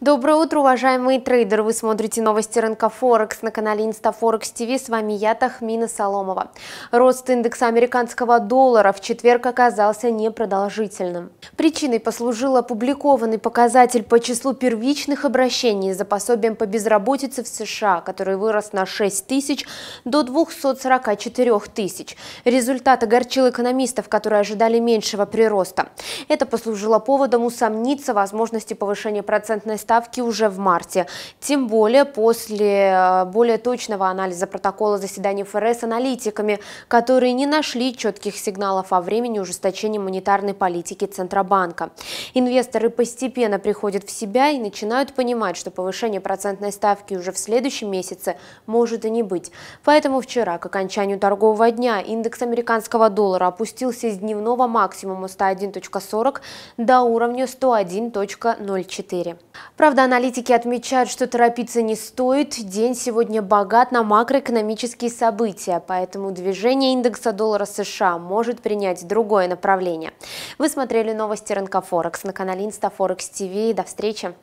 Доброе утро, уважаемые трейдеры! Вы смотрите новости рынка Форекс на канале Инстафорекс ТВ. С вами я, Тахмина Соломова. Рост индекса американского доллара в четверг оказался непродолжительным. Причиной послужил опубликованный показатель по числу первичных обращений за пособием по безработице в США, который вырос на 6 тысяч до 244 тысяч. Результат огорчил экономистов, которые ожидали меньшего прироста. Это послужило поводом усомниться в возможности повышения процентной ставки уже в марте. Тем более после э, более точного анализа протокола заседания ФРС аналитиками, которые не нашли четких сигналов о времени ужесточения монетарной политики Центробанка. Инвесторы постепенно приходят в себя и начинают понимать, что повышение процентной ставки уже в следующем месяце может и не быть. Поэтому вчера, к окончанию торгового дня, индекс американского доллара опустился из дневного максимума 101.40 до уровня 101.04. Правда, аналитики отмечают, что торопиться не стоит. День сегодня богат на макроэкономические события, поэтому движение индекса доллара США может принять другое направление. Вы смотрели новости рынка Форекс на канале Инстафорекс ТВ. До встречи!